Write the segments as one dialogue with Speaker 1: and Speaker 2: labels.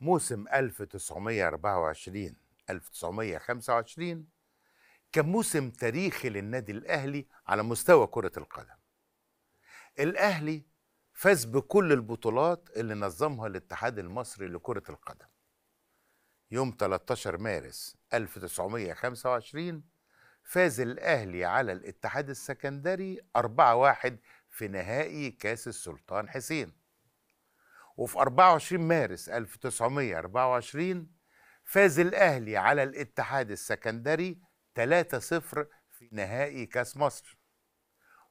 Speaker 1: موسم 1924 1925 كان موسم تاريخي للنادي الأهلي على مستوى كرة القدم الأهلي فاز بكل البطولات اللي نظمها الاتحاد المصري لكرة القدم يوم 13 مارس 1925 فاز الأهلي على الاتحاد السكندري 4-1 في نهائي كاس السلطان حسين وفي 24 مارس 1924 فاز الأهلي على الاتحاد السكندري 3-0 في نهائي كاس مصر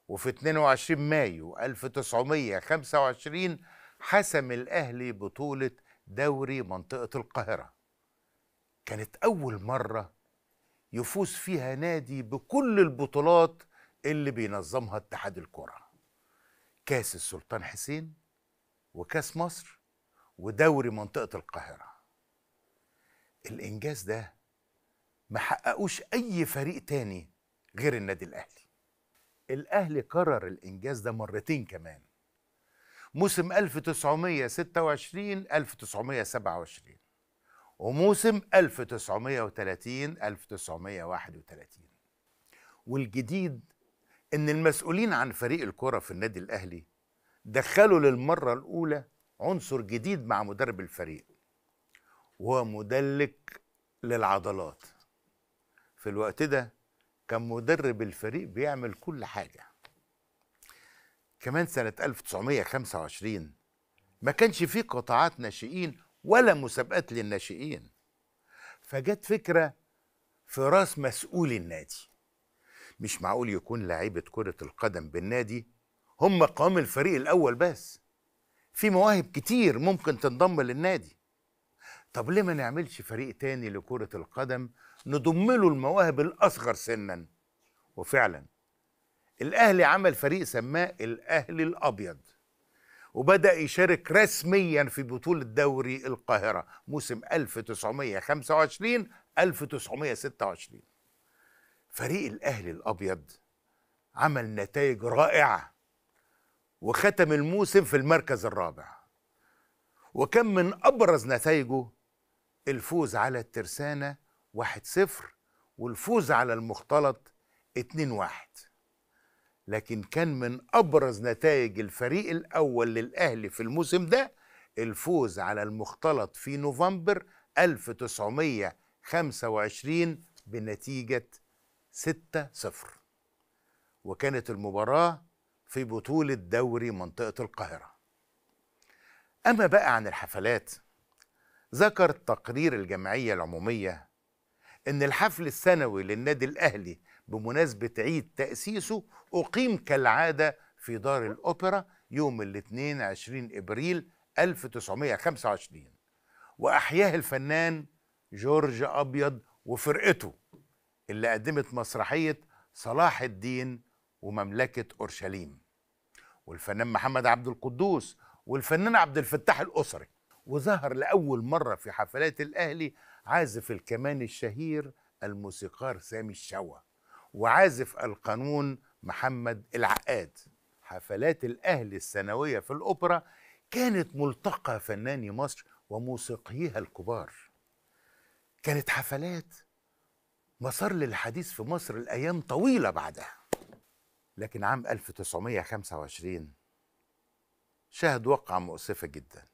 Speaker 1: وفي 22 مايو 1925 حسم الأهلي بطولة دوري منطقة القاهرة كانت أول مرة يفوز فيها نادي بكل البطولات اللي بينظمها اتحاد الكرة كاس السلطان حسين وكاس مصر ودوري منطقه القاهره الانجاز ده ما حققوش اي فريق تاني غير النادي الاهلي الاهلي كرر الانجاز ده مرتين كمان موسم 1926 1927 وموسم 1930 1931 والجديد ان المسؤولين عن فريق الكره في النادي الاهلي دخلوا للمرة الأولى عنصر جديد مع مدرب الفريق وهو مدلك للعضلات في الوقت ده كان مدرب الفريق بيعمل كل حاجة كمان سنة 1925 ما كانش فيه قطاعات ناشئين ولا مسابقات للناشئين فجت فكرة في راس مسؤول النادي مش معقول يكون لعيبة كرة القدم بالنادي هم قوام الفريق الاول بس في مواهب كتير ممكن تنضم للنادي طب ليه ما نعملش فريق تاني لكرة القدم نضم له المواهب الأصغر سنا وفعلا الأهلي عمل فريق سماه الأهلي الأبيض وبدأ يشارك رسميا في بطولة دوري القاهرة موسم 1925 1926 فريق الأهلي الأبيض عمل نتائج رائعة وختم الموسم في المركز الرابع وكان من أبرز نتائجه الفوز على الترسانة 1-0 والفوز على المختلط 2-1 لكن كان من أبرز نتائج الفريق الأول للأهلي في الموسم ده الفوز على المختلط في نوفمبر 1925 بنتيجة 6-0 وكانت المباراة في بطولة دوري منطقة القاهرة أما بقى عن الحفلات ذكر تقرير الجمعية العمومية إن الحفل السنوي للنادي الأهلي بمناسبة عيد تأسيسه أقيم كالعادة في دار الأوبرا يوم الاثنين عشرين إبريل 1925 وأحياه الفنان جورج أبيض وفرقته اللي قدمت مسرحية صلاح الدين ومملكه اورشليم والفنان محمد عبد القدوس والفنان عبد الفتاح الاسري وظهر لاول مره في حفلات الاهلي عازف الكمان الشهير الموسيقار سامي الشوا وعازف القانون محمد العقاد حفلات الاهلي السنويه في الاوبرا كانت ملتقى فناني مصر وموسيقيها الكبار كانت حفلات مسار للحديث في مصر الايام طويله بعدها لكن عام 1925 شهد واقعة مؤسفة جدا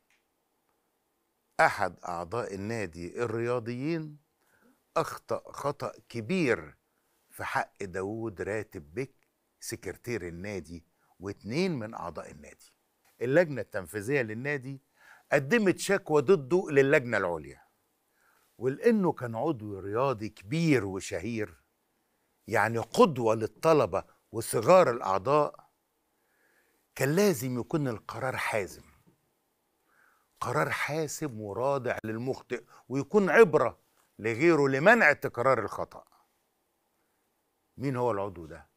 Speaker 1: أحد أعضاء النادي الرياضيين أخطأ خطأ كبير في حق داوود راتب بك سكرتير النادي واتنين من أعضاء النادي اللجنة التنفيذية للنادي قدمت شكوى ضده للجنة العليا ولأنه كان عضو رياضي كبير وشهير يعني قدوة للطلبة وصغار الأعضاء كان لازم يكون القرار حازم قرار حاسم ورادع للمخطئ ويكون عبرة لغيره لمنع تكرار الخطأ مين هو العضو ده